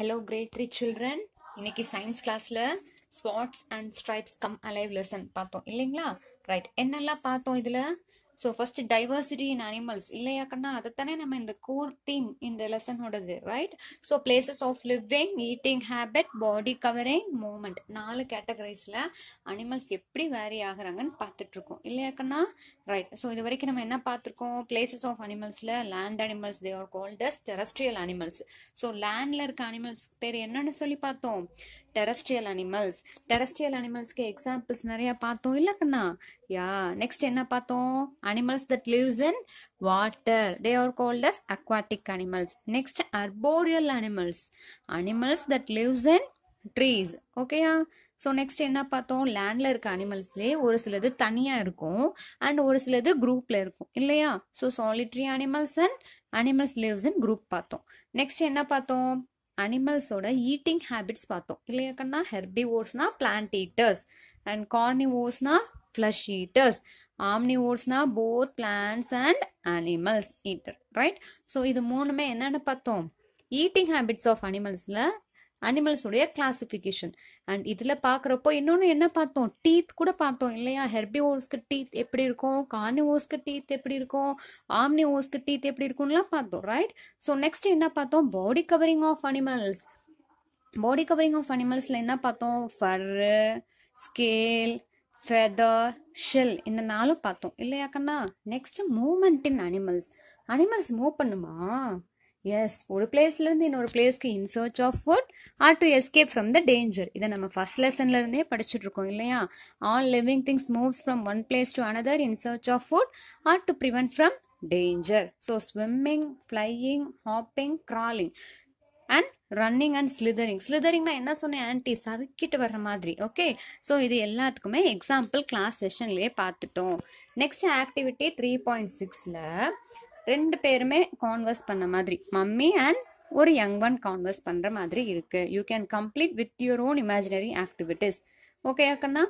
hello grade three children இன்னைக்கு science கிளாஸில் spots and stripes come alive lesson பார்த்தோம் இல்லைங்களா ரைட் என்னெல்லாம் பார்த்தோம் இதில் so first diversity in animals இல்லையாக்கன்னா அதைத்தானே நம்ம இந்த கோர் தீம் இந்த லெசனோடது right so places of living eating habit body covering movement நாலு கேட்டகரைஸில் அனிமல்ஸ் எப்படி வேரி ஆகுறாங்கன்னு பார்த்துட்ருக்கோம் இல்லையாக்கன்னா ரைட் ஸோ இது வரைக்கும் நம்ம என்ன பார்த்துருக்கோம் பிளேசஸ் ஆஃப் அனிமல்ஸில் land animals they are called terrestrial animals so லேண்டில் இருக்க அனிமல்ஸ் பேர் என்னன்னு சொல்லி பார்த்தோம் டெரஸ்ட்ரியல் அனிமல்ஸ் டெரஸ்ட்ரியல் அனிமல்ஸ்க்கு எக்ஸாம்பிள்ஸ் நிறைய பார்த்தோம் இல்லை கண்ணா யா நெக்ஸ்ட் என்ன பார்த்தோம் animals that lives in water they are called as aquatic animals next arboreal animals animals that lives in trees ஓகேயா ஸோ நெக்ஸ்ட் என்ன பார்த்தோம் லேண்டில் இருக்க அனிமல்ஸ்லேயே ஒரு சிலது தனியாக இருக்கும் அண்ட் ஒரு சிலது குரூப்பில் இருக்கும் இல்லையா so solitary animals and animals lives in group பார்த்தோம் நெக்ஸ்ட் என்ன பார்த்தோம் அனிமல்ஸோட ஈட்டிங் ஹேபிட்ஸ் பார்த்தோம் இல்லையாக்கன்னா ஹெர்பி ஓட்ஸ்னா பிளான்ட் ஈட்டர்ஸ் அண்ட் கார்னி ஓட்ஸ்னா ஃப்ளஷ் ஈட்டர்ஸ் ஆம்னி ஓட்ஸ்னா both plants and animals eater right so இது மூணுமே என்னென்ன பார்த்தோம் ஈட்டிங் ஹேபிட்ஸ் ஆஃப் அனிமல்ஸில் அனிமல்ஸுடைய கிளாசிஃபிகேஷன் அண்ட் இதில் பார்க்குறப்போ இன்னொன்று என்ன பார்த்தோம் டீத் கூட பார்த்தோம் இல்லையா ஹெர்பி ஓஸ்க்கு டீத் எப்படி இருக்கும் ஓஸ்க்கு டீத் எப்படி இருக்கும் ஆம்னி ஓஸ்க்கு டீத் எப்படி இருக்கும்லாம் பார்த்தோம் ரைட் ஸோ நெக்ஸ்ட் என்ன பார்த்தோம் body covering of animals body covering of அனிமல்ஸில் என்ன பார்த்தோம் ஃபர்ரு ஸ்கேல் ஃபெதர் ஷெல் இந்த நாளும் பார்த்தோம் இல்லையாக்கண்ணா next movement in animals animals move பண்ணுமா எஸ் ஒரு பிளேஸ்லேருந்து இன்னொரு பிளேஸ்க்கு in search of food or to escape from the danger இதை நம்ம ஃபர்ஸ்ட் லெசன்லேருந்தே படிச்சுட்டு இருக்கோம் இல்லையா all living things moves from one place to another in search of food or to prevent from danger so swimming flying hopping crawling and running and slithering ஸ்லிதரிங்னா என்ன சொன்னேன் anti சறுக்கிட்டு வர்ற மாதிரி ஓகே ஸோ இது எல்லாத்துக்குமே எக்ஸாம்பிள் கிளாஸ் செஷன்லேயே பார்த்துட்டோம் next activity three point சிக்ஸில் ரெண்டு பேருமே கான்வர்ஸ் பண்ண மாதிரி மம்மி அண்ட் ஒரு யங் ஒன் கான்வர்ஸ் பண்ணுற மாதிரி இருக்குது you can complete with your own imaginary activities okay அக்கண்ணா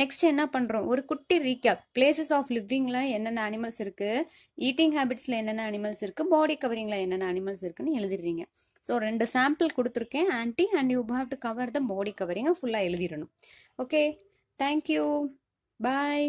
நெக்ஸ்ட் என்ன பண்ணுறோம் ஒரு குட்டி ரீகேப் பிளேசஸ் ஆஃப் லிவிங்கில் என்னென்ன அனிமல்ஸ் இருக்குது ஈட்டிங் ஹேபிட்ஸில் என்னென்ன அனிமல்ஸ் இருக்குது பாடி கவரிங்கில் என்னென்ன அனிமல்ஸ் இருக்குன்னு எழுதிடுறீங்க ஸோ ரெண்டு சாம்பிள் கொடுத்துருக்கேன் ஆன்டி and you have to cover the body கவரிங்கை ஃபுல்லாக எழுதிடணும் ஓகே தேங்க்யூ பாய்